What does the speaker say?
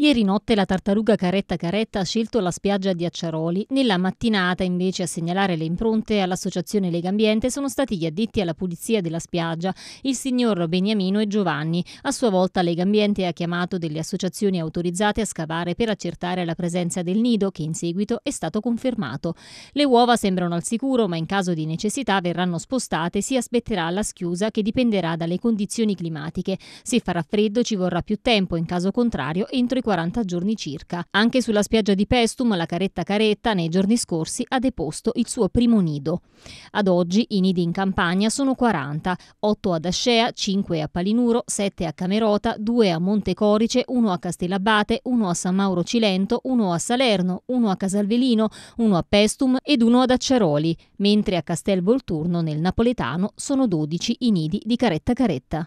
Ieri notte la tartaruga Caretta Caretta ha scelto la spiaggia di Acciaroli. Nella mattinata, invece, a segnalare le impronte all'associazione Legambiente sono stati gli addetti alla pulizia della spiaggia, il signor Beniamino e Giovanni. A sua volta Legambiente ha chiamato delle associazioni autorizzate a scavare per accertare la presenza del nido, che in seguito è stato confermato. Le uova sembrano al sicuro, ma in caso di necessità verranno spostate, si aspetterà la schiusa che dipenderà dalle condizioni climatiche. Se farà freddo ci vorrà più tempo, in caso contrario entro i 40 giorni circa. Anche sulla spiaggia di Pestum la caretta caretta nei giorni scorsi ha deposto il suo primo nido. Ad oggi i nidi in campagna sono 40, 8 ad Ascea, 5 a Palinuro, 7 a Camerota, 2 a Montecorice, 1 a Castellabate, 1 a San Mauro Cilento, 1 a Salerno, 1 a Casalvelino, 1 a Pestum ed 1 ad Acciaroli, mentre a Castel Volturno nel napoletano sono 12 i nidi di caretta caretta.